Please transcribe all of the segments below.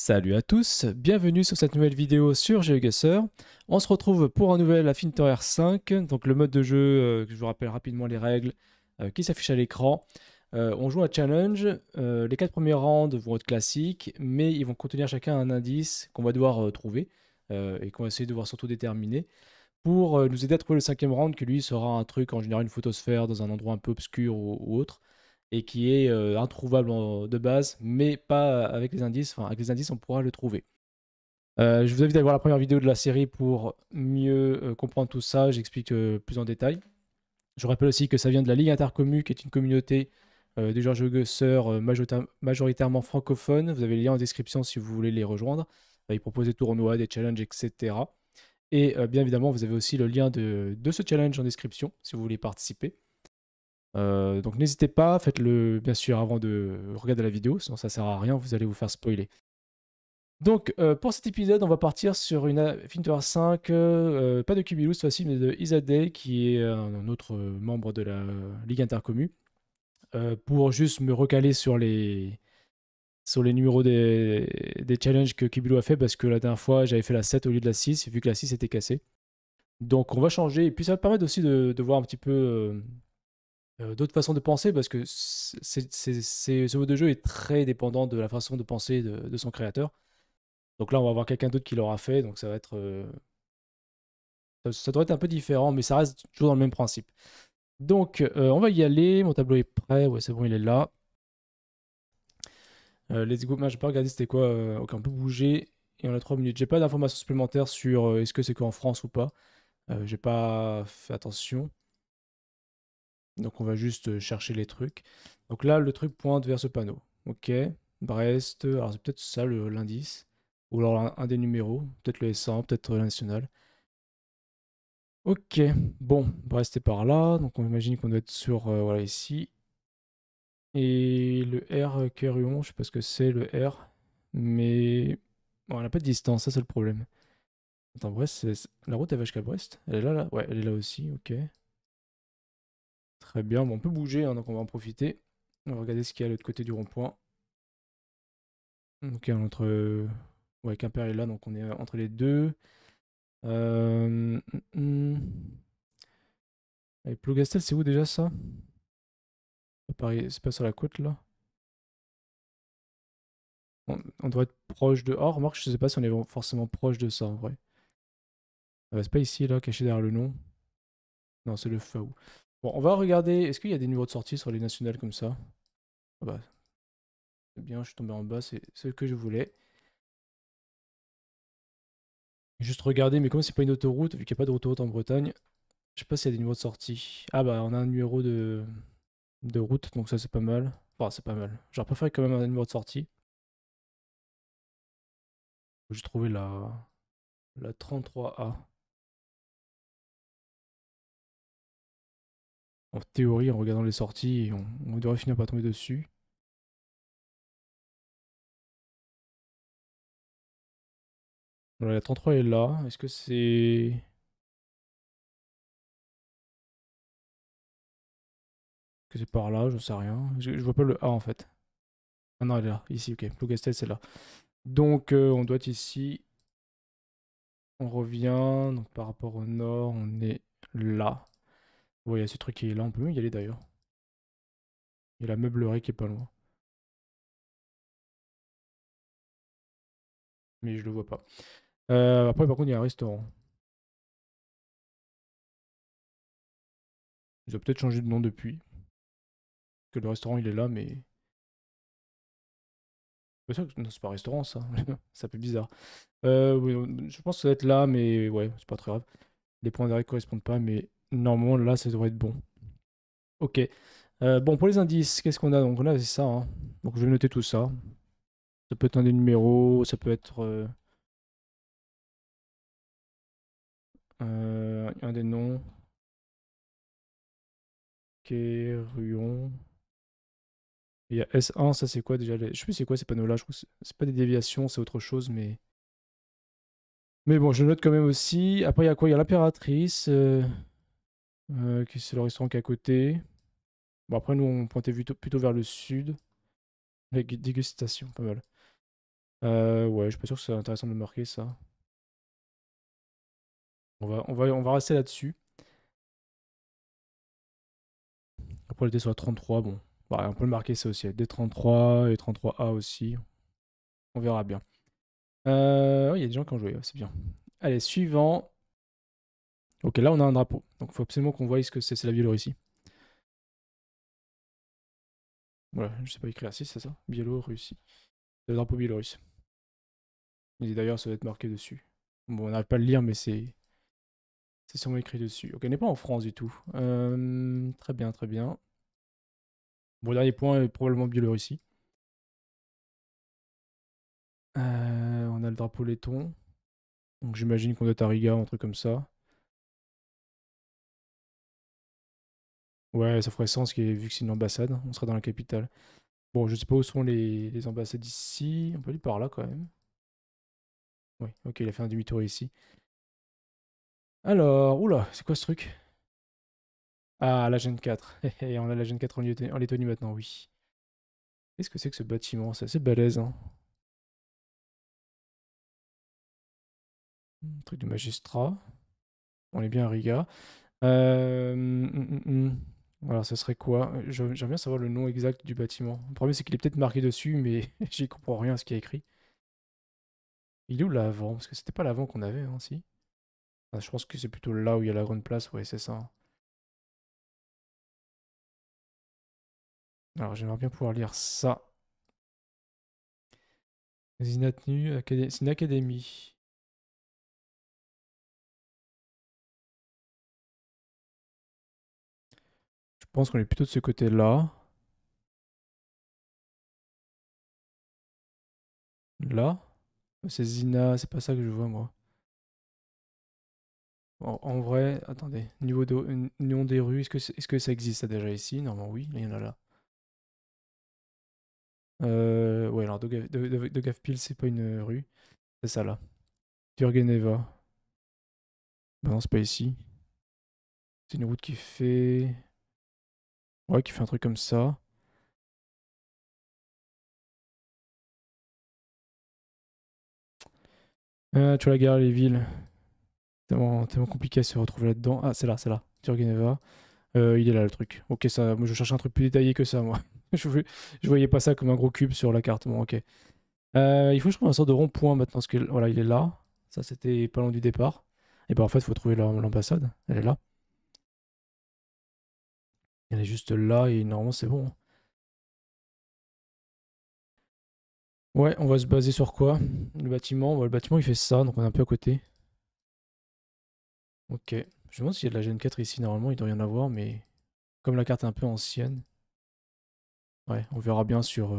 Salut à tous, bienvenue sur cette nouvelle vidéo sur GeoGuessr. On se retrouve pour un nouvel Affinity R5, donc le mode de jeu, euh, que je vous rappelle rapidement les règles, euh, qui s'affiche à l'écran. Euh, on joue à challenge, les quatre premiers rounds vont être classiques, mais ils vont contenir chacun un indice qu'on va devoir trouver et qu'on va essayer de voir surtout déterminer pour nous aider à trouver le cinquième round qui lui sera un truc en général une photosphère dans un endroit un peu obscur ou autre et qui est euh, introuvable de base, mais pas euh, avec les indices. Enfin, avec les indices, on pourra le trouver. Euh, je vous invite à voir la première vidéo de la série pour mieux comprendre tout ça. J'explique plus en détail. Je rappelle aussi que ça vient de la Ligue Intercommu, qui est une communauté de joueurs jeux majoritairement francophones. Vous avez les liens en description si vous voulez les rejoindre. Ils proposent des tournois, des challenges, etc. Et bien évidemment, vous avez aussi le lien de ce challenge en description si vous voulez participer. Euh, donc n'hésitez pas, faites-le bien sûr avant de regarder la vidéo, sinon ça sert à rien, vous allez vous faire spoiler. Donc euh, pour cet épisode, on va partir sur une Fintower euh, 5, pas de Cubilou cette fois-ci, mais de Isadé, qui est un autre membre de la Ligue Intercommu, pour juste me recaler sur les, sur les numéros des, des challenges que Kibilou a fait parce que la dernière fois j'avais fait la 7 au lieu de la 6 vu que la 6 était cassée. Donc on va changer et puis ça va permettre aussi de voir un petit peu euh, d'autres façons de penser parce que ce mode de jeu est très dépendant de la façon de penser de, son créateur. Donc là, on va avoir quelqu'un d'autre qui l'aura fait, donc ça va être. Euh, ça, doit être un peu différent, mais ça reste toujours dans le même principe. Donc, euh, on va y aller. Mon tableau est prêt. Ouais, c'est bon, il est là. let's go. n'ai pas regardé c'était quoi. ok, on peut bouger. Et on a 3 minutes. J'ai pas d'informations supplémentaires sur est-ce que c'est qu'en France ou pas. j'ai pas fait attention. Donc on va juste euh, chercher les trucs. Donc là, le truc pointe vers ce panneau. Ok, Brest, euh, alors c'est peut-être ça l'indice, ou alors un, des numéros, peut-être le S1, peut-être le National. Ok, bon, Brest est par là, donc on imagine qu'on doit être sur, euh, voilà, ici. Et le R Keruon, je sais pas ce que c'est le R, mais bon, on n'a pas de distance, ça c'est le problème. Attends, Brest, la route elle va jusqu'à Brest Elle est là, là Ouais, elle est là aussi, ok. Très bien, on peut bouger, hein, donc on va en profiter. On va regarder ce qu'il y a de l'autre côté du rond-point. Ok, entre... Euh, ouais, Quimper est là, donc on est euh, entre les deux. Euh... Mm, mm. Et Plougastel, c'est où déjà ça C'est pas sur la côte là on, doit être proche de... Or oh, remarque, je sais pas si on est forcément proche de ça en vrai. Euh, c'est pas ici là, caché derrière le nom. Non, c'est le Faou. Bon, on va regarder. Est-ce qu'il y a des numéros de sortie sur les nationales comme ça ah bah, C'est bien, je suis tombé en bas, c'est ce que je voulais. Juste regarder, mais comme c'est pas une autoroute, vu qu'il n'y a pas d'autoroute en Bretagne, je sais pas s'il y a des numéros de sortie. Ah bah, on a un numéro de, de route, donc ça c'est pas mal. Enfin, c'est pas mal. J'aurais préféré quand même un numéro de sortie. J'ai trouvé la, la 33A. en théorie, en regardant les sorties, on, devrait finir par tomber dessus. Voilà, la 33 est là. Est-ce que c'est... Est-ce que c'est par là, je sais rien. Je, ne vois pas le A en fait. Ah non, elle est là, ici, ok. Plougastel, c'est là. Donc, euh, on doit être ici. On revient, donc par rapport au nord, on est là. Ouais, il y a ce truc qui est là, on peut même y aller d'ailleurs. Il y a la meublerie qui est pas loin. Mais je le vois pas. Euh, après, par contre, il y a un restaurant. Ils ont peut-être changé de nom depuis. Parce que le restaurant, il est là, mais. c'est pas un restaurant, ça. ça fait bizarre. Euh, je pense que ça être là, mais ouais, c'est pas très grave. Les points d'arrêt correspondent pas, mais normalement là ça devrait être bon. Ok. Euh, bon, pour les indices, qu'est-ce qu'on a Donc, là, c'est ça. Hein. Donc, je vais noter tout ça. Ça peut être un des numéros, ça peut être euh, euh, un des noms. Kérion. Il y a S1, ça c'est quoi déjà Je sais plus c'est quoi ces panneaux-là. Je c'est pas des déviations, c'est autre chose, mais. Mais bon, je note quand même aussi. Après, il y a quoi Il y a l'impératrice. Euh, c'est le restaurant qui est à côté. Bon, après, nous, on pointait plutôt, vers le sud. La dégustation, pas mal. Euh, ouais, je suis pas sûr que c'est intéressant de marquer ça. On va, on va, on va rester là-dessus. Après, le d sur 33. Bon, bah, on peut le marquer ça aussi. D33 et 33A aussi. On verra bien. Euh, il y a des gens qui ont joué, c'est bien. Allez, suivant. Ok, là on a un drapeau. Donc il faut absolument qu'on voie ce que c'est. C'est la Biélorussie. Voilà, je sais pas écrire. Si, c'est ça Biélorussie. Le drapeau biélorusse. dit d'ailleurs, ça doit être marqué dessus. Bon, on n'arrive pas à le lire, mais c'est. C'est sûrement écrit dessus. Ok, on n'est pas en France du tout. Euh, très bien, très bien. Bon, dernier point est euh, probablement Biélorussie. Euh, on a le drapeau laiton. Donc j'imagine qu'on doit être à Riga, un truc comme ça. Ouais, ça ferait sens vu que c'est une ambassade, on serait dans la capitale. Bon, je sais pas où sont les, les ambassades ici. On peut aller par là quand même. Oui, ok, il a fait un demi-tour ici. Alors, oula, c'est quoi ce truc Ah, la Gen 4. Et on a la Gen 4 en, Lettonie maintenant, oui. Qu'est-ce que c'est que ce bâtiment C'est assez balèze, hein. Un hmm, truc de magistrat. On est bien à Riga. Euh, hmm, hmm, alors, ce serait quoi? J'aimerais bien savoir le nom exact du bâtiment. Le problème, c'est qu'il est peut-être marqué dessus, mais j'y comprends rien à ce qu'il y a écrit. Il est où l'avant? Parce que c'était pas l'avant qu'on avait, hein, si? Ah, je pense que c'est plutôt là où il y a la grande place, ouais, c'est ça. Alors, j'aimerais bien pouvoir lire ça. Zinatnu, pense qu'on est plutôt de ce côté-là. Là. C'est Zina, c'est pas ça que je vois, moi. en vrai, attendez. Niveau de, nom des rues, est-ce que, est que, ça existe déjà ici Normalement, oui. Il y en a là. Euh, ouais, alors de Dogavpil, c'est pas une rue. C'est ça là. Turgeneva. Bah non, c'est pas ici. C'est une route qui fait. Ouais, qui fait un truc comme ça. Euh, tu vois la gare, les villes. Tellement, tellement compliqué à se retrouver là-dedans. Ah, c'est là, c'est là. Turgeneva. Euh, il est là le truc. Ok, ça, moi je cherche un truc plus détaillé que ça, moi. je, je voyais pas ça comme un gros cube sur la carte. Bon, ok. Euh, il faut que je trouve un sort de rond-point maintenant, parce que voilà, il est là. Ça, c'était pas loin du départ. Et ben en fait, il faut trouver l'ambassade. Elle est là. Il est juste là et normalement c'est bon. Hein. Ouais, on va se baser sur quoi Le bâtiment, le bâtiment il fait ça, donc on est un peu à côté. Ok, je me demande s'il y a de la Gen 4 ici, normalement il doit y en avoir, mais comme la carte est un peu ancienne, ouais, on verra bien sur... En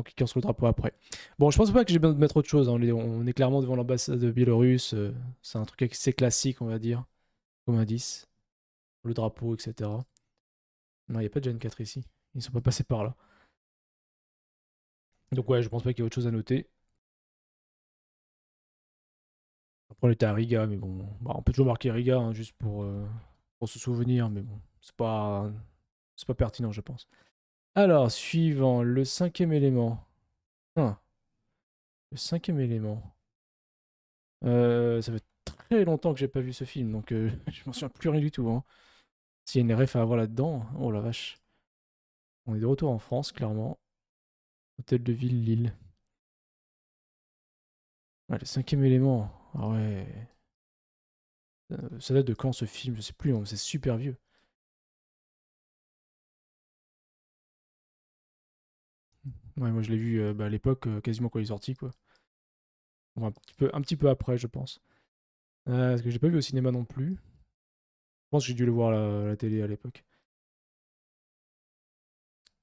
euh, cliquant sur le drapeau après. Bon, je pense pas que j'ai besoin de mettre autre chose, hein. on est clairement devant l'ambassade de biélorusse, euh, c'est un truc assez classique on va dire, comme indice le drapeau, etc. Non, il n'y a pas de Gen 4 ici. Ils ne sont pas passés par là. Donc ouais, je pense pas qu'il y a autre chose à noter. Après, on était à Riga, mais bon, bah, on peut toujours marquer Riga hein, juste pour, euh, pour, se souvenir, mais bon, c'est pas pas pertinent, je pense. Alors, suivant le cinquième élément. Hein. le cinquième élément. Euh, ça fait très longtemps que j'ai pas vu ce film, donc euh, je m'en souviens plus rien du tout. Hein. S'il y a une ref à avoir là-dedans, oh la vache. On est de retour en France, clairement. Hôtel de ville, Lille. le cinquième élément. Ah ouais. Euh, ça date de quand ce film Je sais plus, hein, c'est super vieux. Ouais, moi je l'ai vu euh, bah, à l'époque, euh, quasiment quand il est sorti, quoi. un, petit peu, après, je pense. Ce parce que j'ai pas vu au cinéma non plus pense que j'ai dû le voir la, télé à l'époque.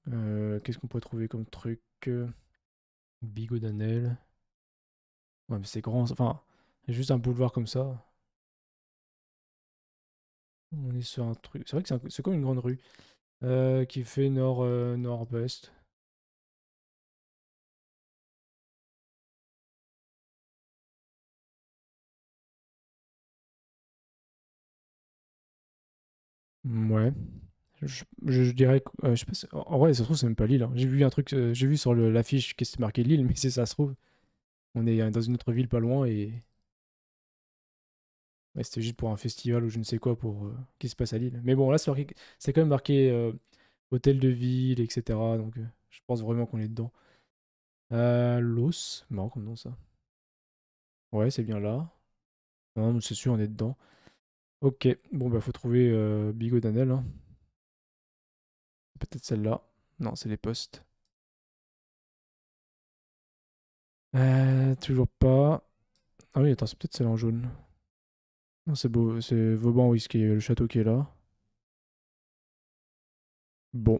Euh, qu'est-ce qu'on peut trouver comme truc euh? Bigot Ouais, mais c'est grand. Enfin, juste un boulevard comme ça. On est sur un truc. C'est vrai que c'est comme une grande rue euh, qui fait nord-nord-ouest. Ouais. Je, dirais, que euh, je sais pas en vrai, ça se trouve, c'est même pas Lille. Hein. J'ai vu un truc, euh, j'ai vu sur l'affiche qui c'était marqué Lille, mais c'est ça se trouve, on est euh, dans une autre ville pas loin et ouais, c'était juste pour un festival ou je ne sais quoi pour qui se passe à Lille. Mais bon, là, c'est quand même marqué hôtel de ville, etc. Donc, je pense vraiment qu'on est dedans. Los, marrant comme ça. Ouais, c'est bien là. Non, c'est sûr, on est dedans. Ok, bon bah faut trouver euh, Bigodanel. Hein. Peut-être celle-là. Non, c'est les postes. Euh, toujours pas. Ah oui, attends, c'est peut-être celle en jaune. Non, c'est beau, c'est Vauban, oui, le château qui est là. Bon.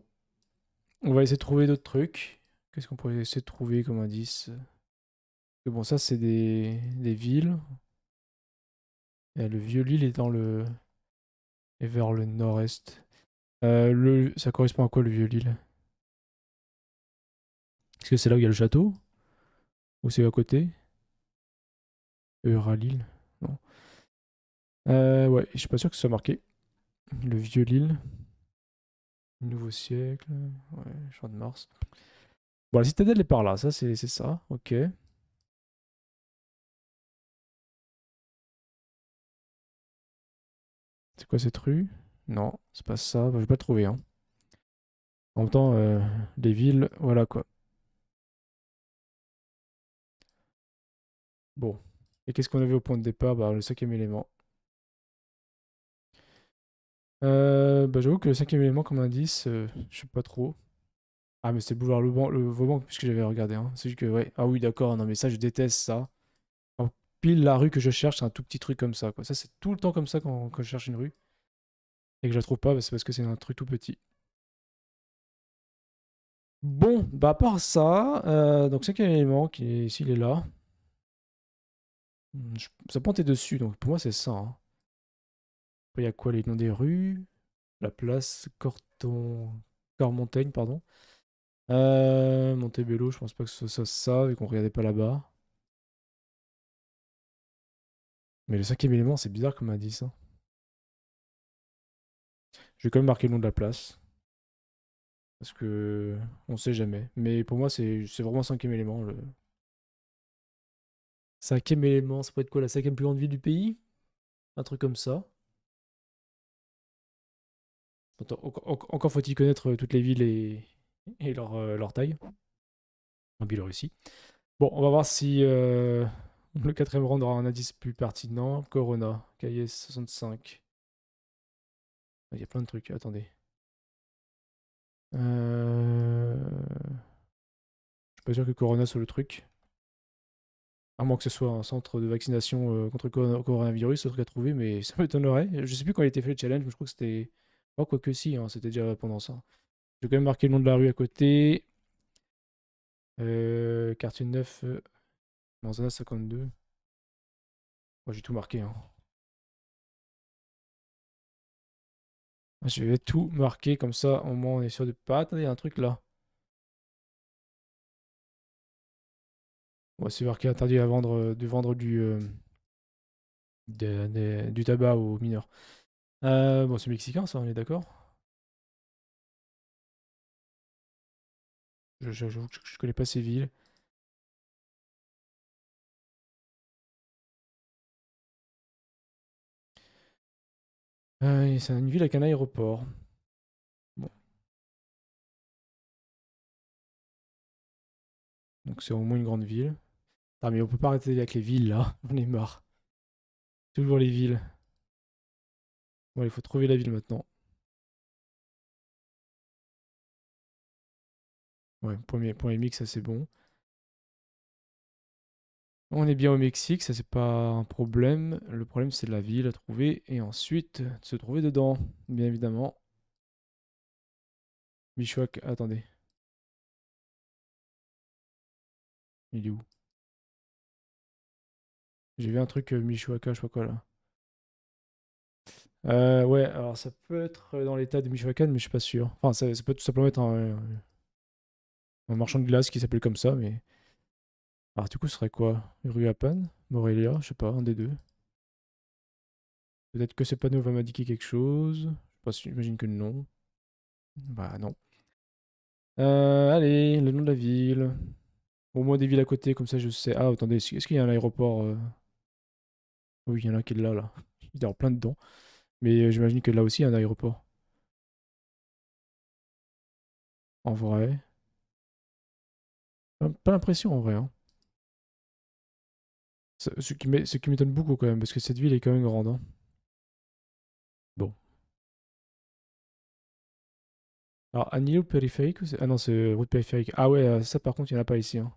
On va essayer de trouver d'autres trucs. Qu'est-ce qu'on pourrait essayer de trouver comme indice Bon, ça, c'est des, des villes. Euh, le vieux Lille est dans le. et vers le nord-est. Euh, ça correspond à quoi le vieux Lille Est-ce que c'est là où il y a le château Ou c'est à côté euh, Eura Lille Non. ouais, je suis pas sûr que ce soit marqué. Le vieux Lille. Nouveau siècle. Ouais, champ de Mars. Bon, la citadelle est par là, ça c'est ça, ok. quoi cette rue Non, c'est pas ça. je vais pas trouver. Hein. En même temps, euh, les villes, voilà quoi. Bon. Et qu'est-ce qu'on avait au point de départ bah, Le cinquième élément. Euh, bah, J'avoue que le cinquième élément comme indice, euh, je sais pas trop. Ah mais c'est le boulevard le, le Vauban, puisque j'avais regardé. Hein. C'est que ouais. Ah oui d'accord, non mais ça je déteste ça pile la rue que je cherche, c'est un tout petit truc comme ça. Quoi. Ça, c'est tout le temps comme ça quand, je cherche une rue. Et que je la trouve pas, bah, c'est parce que c'est un truc tout petit. Bon, bah à part ça, euh, donc c'est un élément qui est ici, il est là. Hmm, ça pointait dessus, donc pour moi c'est ça. Hein. il y a quoi les noms des rues La place, Corton... cormontaigne pardon. Euh, Montebello, je pense pas que ce soit ça, et qu'on regardait pas là-bas. Mais le cinquième élément, c'est bizarre comme indice. Hein. Je vais quand même marquer le nom de la place. Parce que on sait jamais. Mais pour moi, c'est vraiment cinquième élément. Cinquième élément, ça peut être quoi La cinquième plus grande ville du pays Un truc comme ça. encore faut-il connaître euh, toutes les villes et, euh, leur, taille. En Biélorussie. Bon, on va voir si euh, Le quatrième rang aura un indice plus pertinent. Corona, cahier 65. Il y a plein de trucs, attendez. Je euh, Je suis pas sûr que Corona soit le truc. À moins que ce soit un centre de vaccination euh, contre le coronavirus, ce truc à trouver, mais ça m'étonnerait. Je sais plus quand il été fait le challenge, mais je crois que c'était. Oh, quoi que si, hein, c'était déjà pendant ça. J'ai quand même marqué le nom de la rue à côté. Euh, quartier 9. Manzana 52. Moi j'ai tout marqué. Hein. Je vais tout marquer comme ça, au moins on est sûr de pas. Attendez, il y a un truc là. voir c'est marqué interdit à vendre, euh, de vendre du, euh, du tabac aux mineurs. Euh, bon, c'est mexicain ça, on est d'accord je, je, je, je, connais pas ces villes. Euh, c'est une ville avec un aéroport. Donc c'est au moins une grande ville. Ah mais on peut pas arrêter avec les villes là, on est marre. Toujours les villes. Bon, il faut trouver la ville maintenant. Ouais, premier, point MX, ça c'est bon. On est bien au Mexique, ça c'est pas un problème. Le problème c'est de la ville à trouver et ensuite de se trouver dedans, bien évidemment. Michoac, attendez. Il est où J'ai vu un truc euh, Michouaca, je sais pas quoi là. Euh, ouais, alors ça peut être dans l'état de Michoacan, mais je suis pas sûr. Enfin, ça, ça peut tout simplement être un, un marchand de glace qui s'appelle comme ça, mais. Alors du coup, ce serait quoi Rue Ruapan Morelia Je sais pas, un des deux. Peut-être que ce panneau va m'indiquer quelque chose. Je sais pas, j'imagine que non. Bah non. Euh, allez, le nom de la ville. Au moins des villes à côté, comme ça je sais. Ah, attendez, est-ce qu'il y a un aéroport euh? Oui, il y en a un qui est là, là. Il est en plein dedans. Mais euh, j'imagine que là aussi, il y a un aéroport. En vrai. Pas l'impression en vrai. Hein. Ce, qui m'étonne beaucoup quand même, parce que cette ville est quand même grande. Hein. Bon. Alors, ou périphérique Ah non, c'est route périphérique. Ah ouais, euh, ça par contre, il n'y en a pas ici. Hein.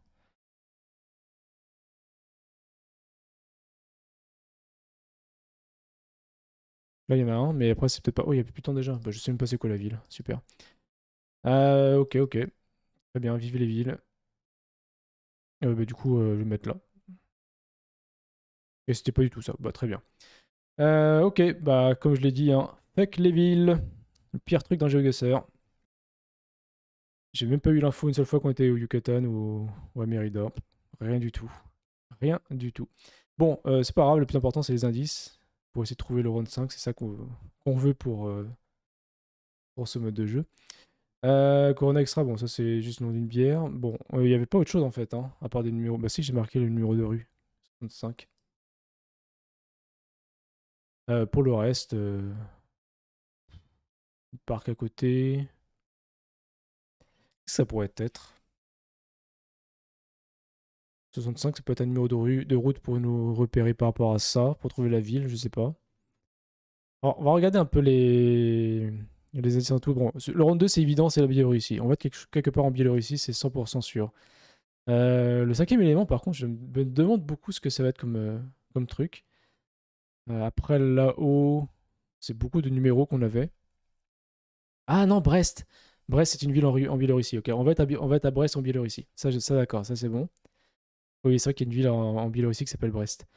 Là, il y en a un, mais après, c'est peut-être pas. Oh, il n'y a plus de temps déjà. Bah, je sais même pas c'est quoi la ville. Super. Euh, ok, ok. Très bien, vivez les villes. Euh, bah, du coup, euh, je vais le mettre là. Et c'était pas du tout ça. Bah, très bien. Euh, ok, bah, comme je l'ai dit, hein, fuck les villes. Le pire truc dans GeoGuessr. J'ai même pas eu l'info une seule fois qu'on était au Yucatan ou, à Mérida. Rien du tout. Rien du tout. Bon, euh, c'est pas grave, le plus important c'est les indices. Pour essayer de trouver le round 5, c'est ça qu'on veut, pour, euh, pour ce mode de jeu. Corona Extra, bon, ça c'est juste le nom d'une bière. Bon, il n'y avait pas autre chose en fait, hein, à part des numéros. Bah si, j'ai marqué le numéro de rue. 65. Euh, pour le reste, euh, parc à côté, ça pourrait être 65, ça peut être un numéro de, route pour nous repérer par rapport à ça, pour trouver la ville, je sais pas. Alors, on va regarder un peu les, les tout. Bon, le round 2, c'est évident, c'est la Biélorussie. On va être quelque, part en Biélorussie, c'est 100% sûr. Euh, le cinquième élément, par contre, je me demande beaucoup ce que ça va être comme, comme truc. Euh, après là-haut, c'est beaucoup de numéros qu'on avait. Ah non, Brest. Brest, c'est une ville en, en, Biélorussie. Ok, on va être à, on va à Brest en Biélorussie. Ça, ça d'accord, ça c'est bon. Oui, c'est vrai qu'il y a une ville en, Biélorussie qui s'appelle Brest.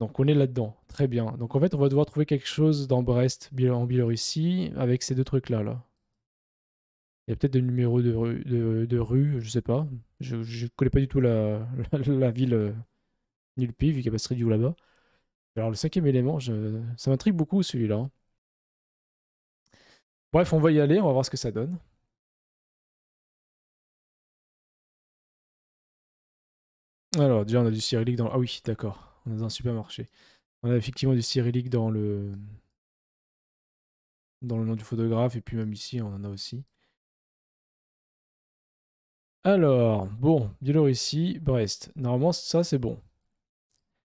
Donc on est là-dedans. Très bien. Donc en fait, on va devoir trouver quelque chose dans Brest, en Biélorussie, avec ces deux trucs-là. Là. Il y a peut-être des numéros de rue, de, rue, je sais pas. Je ne connais pas du tout la, la, ville euh, vu qu'il n'y a pas de street view là-bas. Alors le cinquième élément, ça m'intrigue beaucoup celui-là. Hein. Bref, on va y aller, on va voir ce que ça donne. Alors déjà on a du cyrillique dans... Ah oui, d'accord, on est dans un supermarché. On a effectivement du cyrillique dans le... dans le nom du photographe, et puis même ici on en a aussi. Alors, bon, Biélorussie, Brest. Normalement ça c'est bon.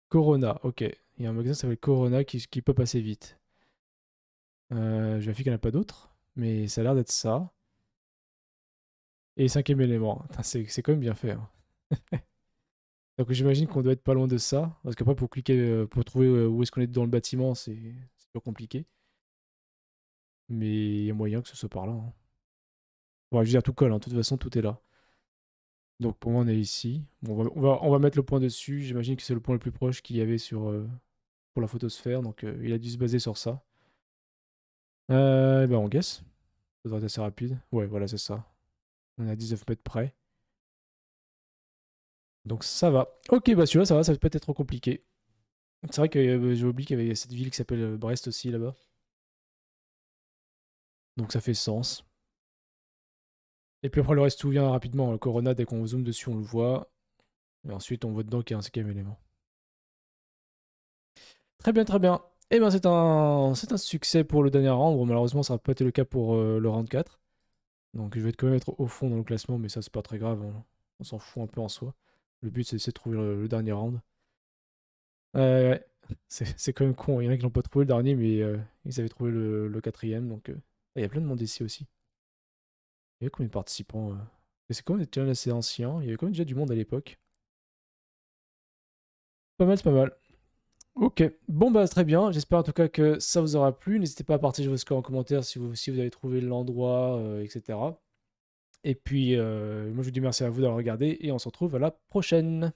Corona, ok. Il y a un magasin qui s'appelle Corona qui, qui, peut passer vite. Euh, je vérifie qu'il n'y en a pas d'autres, mais ça a l'air d'être ça. Et cinquième élément, c'est quand même bien fait. Hein. Donc j'imagine qu'on doit être pas loin de ça, parce qu'après pour cliquer, euh, pour trouver euh, où est-ce qu'on est dans le bâtiment, c'est pas compliqué. Mais il y a moyen que ce soit par là. Hein. je veux dire, tout colle, hein. de toute façon, tout est là. Donc pour moi, on est ici. on, va, mettre le point dessus. J'imagine que c'est le point le plus proche qu'il y avait sur, la photosphère, donc euh, il a dû se baser sur ça. Euh, eh ben on guess. Ça doit être assez rapide. Ouais, voilà, c'est ça. On est à 19 mètres près. Donc ça va. Ok, bah celui-là, ça va, ça peut être trop compliqué. C'est vrai que euh, bah, j'ai oublié qu'il y avait cette ville qui s'appelle euh, Brest aussi là-bas. Donc ça fait sens. Et puis après, le reste, tout vient rapidement. Le Corona, dès qu'on zoome dessus, on le voit. Et ensuite, on voit dedans qu'il y a un cinquième élément. Très bien, très bien. Eh bien, c'est un, c'est un succès pour le dernier round. malheureusement, ça n'a pas été le cas pour euh, le round 4. Donc, je vais quand même être au fond dans le classement, mais ça, c'est pas très grave. On s'en fout un peu en soi. Le but, c'est de trouver le, dernier round. ouais. C'est quand même con. Il y en a qui n'ont pas trouvé le dernier, mais euh, ils avaient trouvé le, quatrième. Donc, euh, il y a plein de monde ici aussi. Il y a combien de participants C'est quand même déjà assez ancien. Il y avait quand même déjà du monde à l'époque. Pas mal, c'est pas mal. Ok, bon bah très bien, j'espère en tout cas que ça vous aura plu. N'hésitez pas à partager vos scores en commentaire si vous, si vous avez trouvé l'endroit, euh, etc. Et puis, euh, moi je vous dis merci à vous d'avoir regardé et on se retrouve à la prochaine.